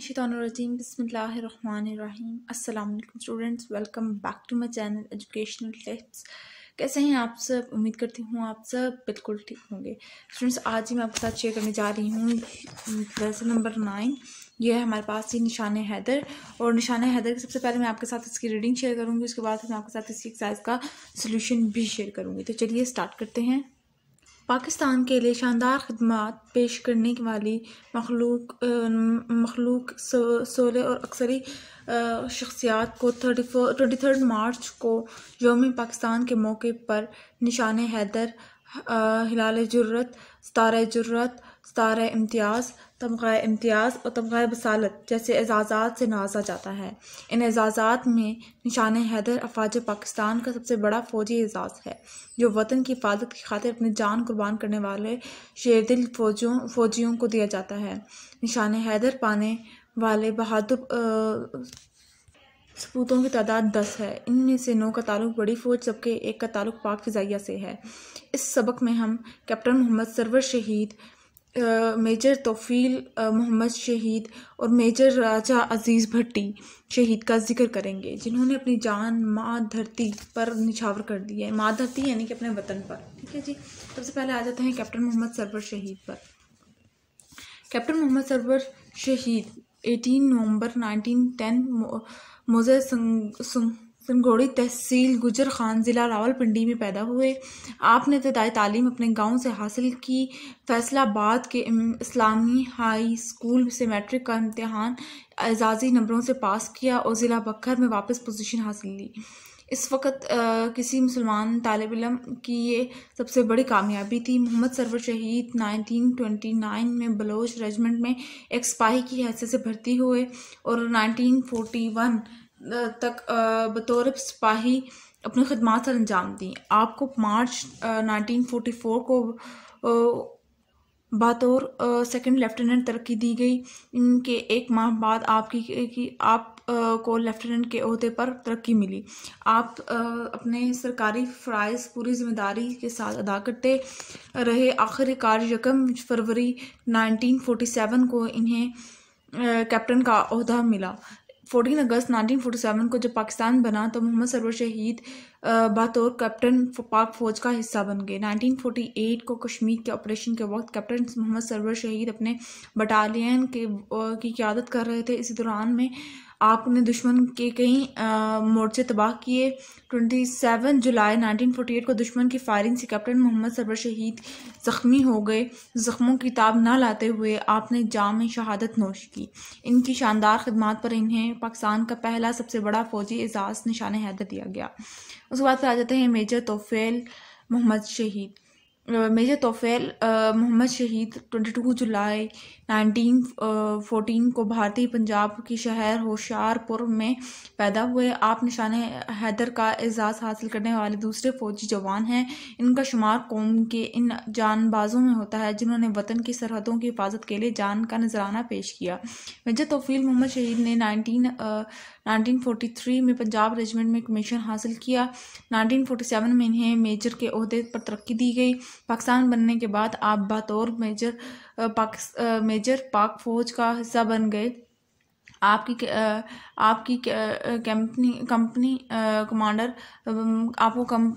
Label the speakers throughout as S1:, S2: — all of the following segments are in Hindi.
S1: रजीम बसमीम अल्लाम students welcome back to my channel educational tips कैसे हैं आप सब उम्मीद करती हूँ आप सब बिल्कुल ठीक होंगे स्टूडेंट्स आज ही मैं आपके साथ शेयर करने जा रही हूँ लेसन नंबर नाइन ये है हमारे पास ही निशान हैदर और निशान हैदर की सबसे पहले मैं आपके साथ इसकी रीडिंग शेयर करूँगी उसके बाद मैं आपके साथ इसकी एक्सरसाइज का सोल्यूशन भी शेयर करूँगी तो चलिए स्टार्ट करते हैं पाकिस्तान के लिए शानदार खदमात पेश करने वाली मखलूक मखलूक सोलह और अक्सरी शख्सियात को थर्टी ट्वेंटी थर्ड मार्च को योम पाकिस्तान के मौके पर निशान हैदर हिलाल जरूरत सतार जरूरत सतार इम्तियाज़ तमगा इम्तियाज़ और तमगा बसालत जैसे एजाज़ात से नवाजा जाता है इन एजाज़ात में निशान हैदर अफवाज पाकिस्तान का सबसे बड़ा फ़ौजी एजाज़ है जो वतन की हिफाजत की खातिर अपनी जान कुर्बान करने वाले शेरदिल फौजियों फौजियों को दिया जाता है निशान हैदर पाने वाले बहादुर सपूतों की तादाद दस है इनमें से नौ का ताल्लुक बड़ी फ़ौज जबकि एक का ताल्लुक पाक फ़िज़ाइया से है इस सबक में हम कैप्टन मोहम्मद सरवर शहीद मेजर तोफ़ील मोहम्मद शहीद और मेजर राजा अज़ीज़ भट्टी शहीद का जिक्र करेंगे जिन्होंने अपनी जान माँ धरती पर निछावर कर दी है माँ धरती यानी कि अपने वतन पर ठीक है जी सबसे पहले आ जाते हैं कैप्टन मोहम्मद सरवर शहीद पर कैप्टन मोहम्मद सरवर शहीद 18 नवंबर 1910 मोजे सिमघोड़ी तहसील गुजर खान ज़िला रावलपिंडी में पैदा हुए आपने इब्तदाई तालीम अपने गांव से हासिल की फैसलाबाद के इस्लामी हाई स्कूल से मैट्रिक का इम्तहान एजाजी नंबरों से पास किया और ज़िला बखर में वापस पोजीशन हासिल ली इस वक्त आ, किसी मुसलमान तालब इलम की ये सबसे बड़ी कामयाबी थी मोहम्मद सरवर शहीद 1929 में बलोच रेजिमेंट में एक स्पाही की हैसियत से भर्ती हुए और 1941 तक बतौर सिपाही अपनी खदमात अंजाम दी आपको मार्च नाइनटीन फोटी फोर को बतौर सेकंड लेफ्टिनेंट तरक्की दी गई इनके एक माह बाद आपकी कि आप आ, को लेफ्टिनेंट के अहदे पर तरक्की मिली आप आ, अपने सरकारी फ़राइज पूरी जिम्मेदारी के साथ अदा करते रहे आखिरकार रकम फरवरी 1947 को इन्हें कैप्टन का अहदा मिला 14 अगस्त 1947 को जब पाकिस्तान बना तो मोहम्मद सरवर शहीद बतौर कैप्टन पाक फौज का हिस्सा बन गए 1948 को कश्मीर के ऑपरेशन के वक्त कैप्टन मोहम्मद सरवर शहीद अपने बटालियन के की क्यादत कर रहे थे इसी दौरान में आपने दुश्मन के कई मोर्चे तबाह किए 27 जुलाई 1948 को दुश्मन की फायरिंग से कैप्टन मोहम्मद सरबर शहीद ज़ख्मी हो गए ज़ख्मों की ताब ना लाते हुए आपने जाम में शहादत नोश की इनकी शानदार खदमात पर इन्हें पाकिस्तान का पहला सबसे बड़ा फ़ौजी एजाज़ निशान हैदर दिया गया उसके बाद फिर आ जाते हैं मेजर तोफ़ेल मोहम्मद शहीद मेजर तोफ़ैल मोहम्मद शहीद 22 जुलाई 1914 को भारतीय पंजाब के शहर होशियारपुर में पैदा हुए आप निशान हैदर का एजाज़ हासिल करने वाले दूसरे फौजी जवान हैं इनका शुमार कौम के इन जानबाजों में होता है जिन्होंने वतन की सरहदों की हिफाजत के लिए जान का नजराना पेश किया मेजर तोफ़ील मोहम्मद शहीद ने नाइनटीन थ्री में पंजाब रेजिमेंट में कमीशन हासिल किया सेवन में इन्हें मेजर के अहदे पर तरक्की दी गई पाकिस्तान बनने के बाद आप बतौर मेजर पाक मेजर पाक फौज का हिस्सा बन गए आपकी आपकी कंपनी कंपनी कमांडर आपको कम,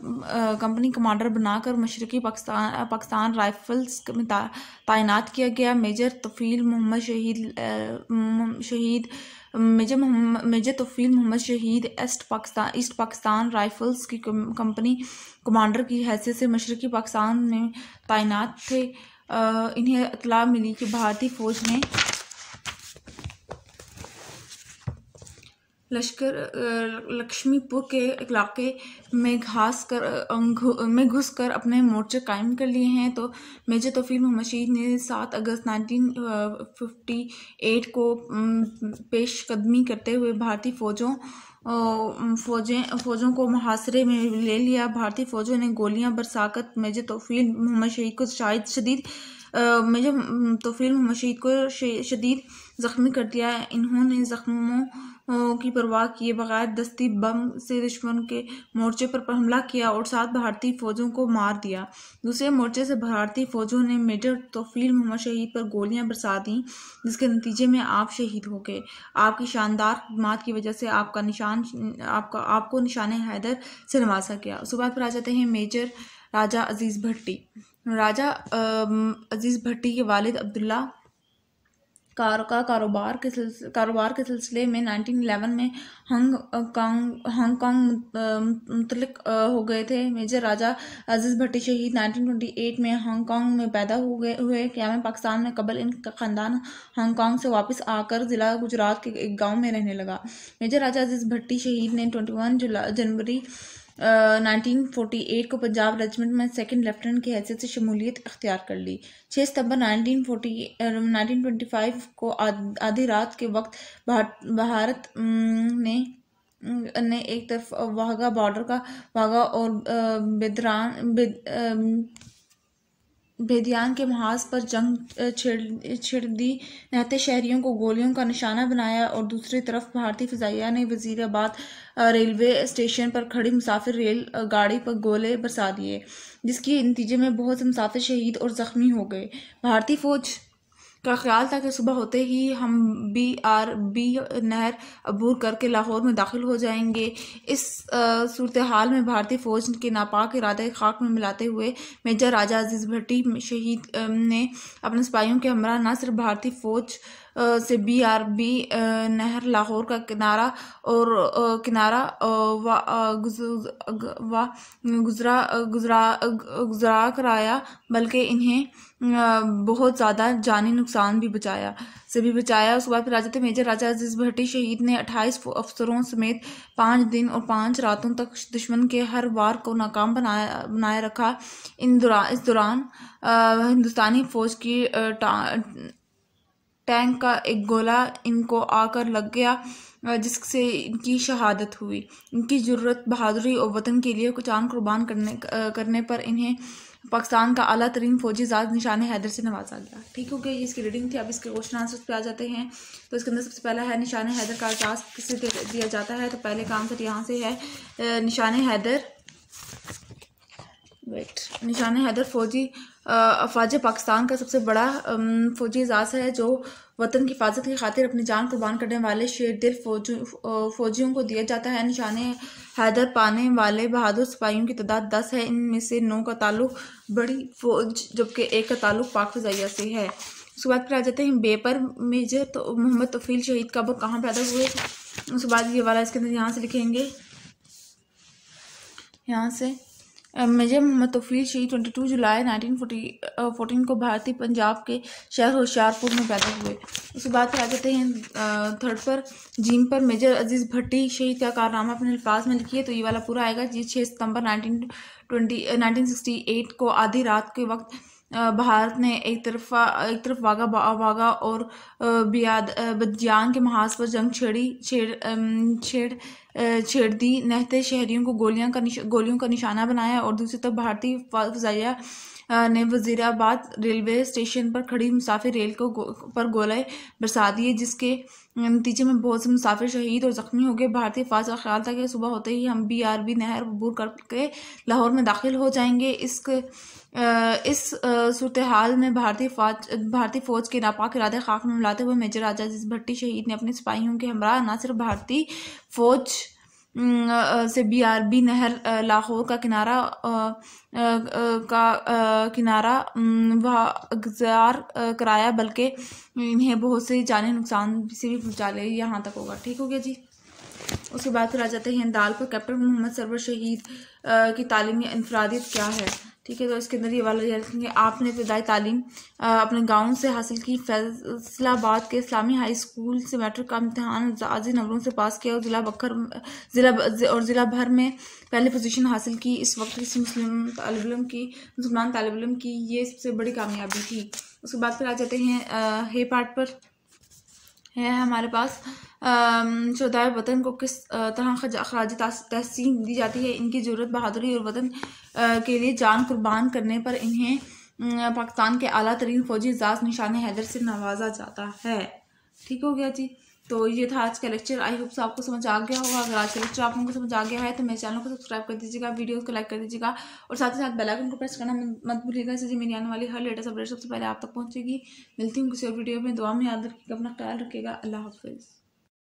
S1: कंपनी कमांडर बनाकर मशरक़ी पाकिस्तान पाकिस्तान राइफल्स में तैनात किया गया मेजर तफ़ील मोहम्मद शहीद शहीद मेजर मेजर तफ़ील मोहम्मद शहीद East Pakistan East Pakistan Rifles की कंपनी कमांडर की हैसियत से मशरक़ी पाकिस्तान में तैनात थे इन्हें अतला मिली कि भारतीय फ़ौज ने लश्कर लक्ष्मीपुर के इलाके में घास कर में घुस कर अपने मोर्चे कायम कर लिए हैं तो मेजर तोफी मोहम्मद शहीद ने सात अगस्त नाइनटीन फिफ्टी एट को पेश कदमी करते हुए भारतीय फ़ौजों फौजें फौजों को मुहासरे में ले लिया भारतीय फ़ौजों ने गोलियां बरसाकर मेजर तोफ़ी मोहम्मद शहीद को शायद शदीद मुझे तोफ़ील मशीद को शदीद ज़ख्मी कर दिया इन्होंने ज़ख्मों की परवाह किए बगैर दस्ती बम से दुश्मन के मोर्चे पर, पर हमला किया और सात भारतीय फ़ौजों को मार दिया दूसरे मोर्चे से भारतीय फ़ौजों ने मेजर तोफ़ील मोहम्मद शहीद पर गोलियां बरसा दी जिसके नतीजे में आप शहीद हो गए आपकी शानदार खदमात की वजह से आपका निशान आपका आपको निशान हैदर से नवाजा गया उसके बाद फिर आ जाते हैं मेजर राजा अजीज़ भट्टी राजा अजीज़ भट्टी के वालिद अब्दुल्ला कार का कारोबार के कारोबार के सिलसिले में 1911 में हंग कांग हांगकॉन्ग मुतलक हो गए थे मेजर राजा अजीज़ भट्टी शहीद 1928 में हांगकॉन्ग में पैदा हो गए हुए क्या पाकिस्तान में कबल इनका ख़ानदान हांगकॉन्ग से वापस आकर ज़िला गुजरात के एक गांव में रहने लगा मेजर राजा अजीज़ भट्टी शहीद ने 21 जुलाई जनवरी 1948 को पंजाब रेजिमेंट में सेकंड लेफ्टिनेंट की हैसियत से शमूलियत अख्तियार कर ली 6 सितंबर 1940 1925 को आधी रात के वक्त भारत ने ने एक तरफ वाहगा बॉर्डर का वाहगा और बेदरान बेद, बेदियान के महाज पर जंग छेड़ छिड़ दी नहते शहरियों को गोलियों का निशाना बनाया और दूसरी तरफ भारतीय फ़िजाइया ने वजीराबाद रेलवे स्टेशन पर खड़ी मुसाफिर रेल गाड़ी पर गोले बरसा दिए जिसके नतीजे में बहुत से मुसाफिर शहीद और ज़ख्मी हो गए भारतीय फ़ौज का ख्याल था कि सुबह होते ही हम बी आर बी नहर अबूर करके लाहौर में दाखिल हो जाएंगे इस सूरत हाल में भारतीय फ़ौज के नापाक इरादे खाक में मिलाते हुए मेजर राजा अजीज़ भट्टी शहीद ने अपने सिपाहियों के हमरा न सिर्फ भारतीय फ़ौज से बी आर बी नहर लाहौर का किनारा और किनारा व गुजरा गुजरा गुजरा कराया बल्कि इन्हें बहुत ज़्यादा जानी नुकसान भी बचाया से भी बचाया उसके बाद फिर राजा मेजर राजा अजीज भट्टी शहीद ने अट्ठाईस अफसरों समेत पाँच दिन और पाँच रातों तक दुश्मन के हर वार को नाकाम बनाया बनाए रखा इन दौरान इस दौरान हिंदुस्तानी फ़ौज की टा, टैंक का एक गोला इनको आकर लग गया जिससे इनकी शहादत हुई इनकी ज़रूरत बहादुरी और वतन के लिए कुछ आम कुर्बान करने करने पर इन्हें पाकिस्तान का अला तरीन फौजी जाद निशान हैदर से नवाजा गया ठीक हो गया ये इसकी रीडिंग थी अब इसके क्वेश्चन आंसर्स पे आ जाते हैं तो इसके अंदर सबसे पहला है निशान हैदर का एजाज़ किसे दिया जाता है तो पहले का आंसर यहाँ से है निशान हैदर वेट निशान हैदर फ़ौजी अफवाज पाकिस्तान का सबसे बड़ा फ़ौजी एजाज है जो वतन की हिफाजत की खातिर अपनी जान कुर्बान करने वाले शेर दिल फौजी फौजियों को दिया जाता है निशान हैदर पाने वाले बहादुर सिपाहियों की तादाद दस है इनमें से नौ का ताल्लुक बड़ी फौज जबकि एक का ताल्लुक पाक फजाइया से है उसके बाद फिर आ जाते हैं बेपर मेजर तो मोहम्मद तफील शहीद कब कहाँ पैदा हुए उसके बाद ये वाला इसके अंदर यहाँ से लिखेंगे यहाँ से मेजर मोहम्मद तोफील शहीद twenty two July nineteen fourteen को भारतीय पंजाब के शहर होशियारपुर में पैदा हुए उसके बाद क्या आ जाते हैं थर्ड पर जीम पर मेजर अजीज़ भट्टी शहीद का कारनामा अपने अल्फाज में लिखी है तो ये वाला पूरा आएगा जी छः सितंबर nineteen nineteen twenty sixty eight को आधी रात के वक्त भारत ने एक तरफा एक तरफ वागा वागा और बियाद के महाज पर जंग छेड़ी छेड़ छेड़ छेड़ दी नहते शहरियों को गोलियां का गोलियों का निशाना बनाया और दूसरी तरफ भारतीय फजाइया ने वजीराबाद रेलवे स्टेशन पर खड़ी मुसाफिर रेल को गो, पर गोले बरसा दिए जिसके नतीजे में बहुत से मुसाफिर शहीद और ज़ख्मी हो गए भारतीय फाज का ख्याल था कि सुबह होते ही हम बी आर बी नहर अबूर करके लाहौर में दाखिल हो जाएंगे इस इस सूरत हाल में भारतीय फौज भारतीय फ़ौज के नापाक इरादे खाक में मिलाते हुए मेजर राजा जिस भट्टी शहीद ने अपने सिपाहियों के हमरा न सिर्फ भारतीय फ़ौज से बीआरबी नहर लाहौर का किनारा का किनारा वह कराया बल्कि इन्हें बहुत से जाने नुकसान से भी पहुँचा ले यहाँ तक होगा ठीक हो गया जी उसके बाद फिर आ जाते हैं दाल पर कैप्टन मोहम्मद सरवर शहीद की तालीमी इनफरादियत क्या है ठीक है तो इसके अंदर ये वाला याद रखेंगे आपने इब्तदाई तालीम अपने गाँव से हासिल की फैसलाबाद के इस्लामी हाई स्कूल से मैट्रिक का इम्तहान आजी नंबरों से पास किया और ज़िला बखर ज़िला और ज़िला भर में पहले पोजीशन हासिल की इस वक्त किसी मुस्लिम तालबिलम की मुसलमान तालबिलम की ये सबसे बड़ी कामयाबी थी उसके बाद फिर आ जाते हैं हे पार्ट पर है हमारे पास शुदाय वतन को किस तरह अखराज तहसीन दी जाती है इनकी ज़रूरत बहादुरी और वतन के लिए जान कुर्बान करने पर इन्हें पाकिस्तान के अला तरीन फौजी एजाज़ निशान हैदर से नवाजा जाता है ठीक हो गया जी तो ये था आज का लेक्चर आई होप्स आपको समझ आ गया होगा अगर आज का लेक्चर आप लोगों को समझ आ गया है तो मेरे चैनल को सब्सक्राइब कर दीजिएगा वीडियो को लाइक कर दीजिएगा और साथ ही साथ बेल आइकन को प्रेस करना मत भूलिएगा इससे मेरी आने वाली हर लेटेस्ट अपडेट सबसे पहले आप तक पहुंचेगी मिलती हूँ किसी और वीडियो में दुआ में याद रखिएगा अपना ख्याल रखिएगा अल्लाह हाफिज़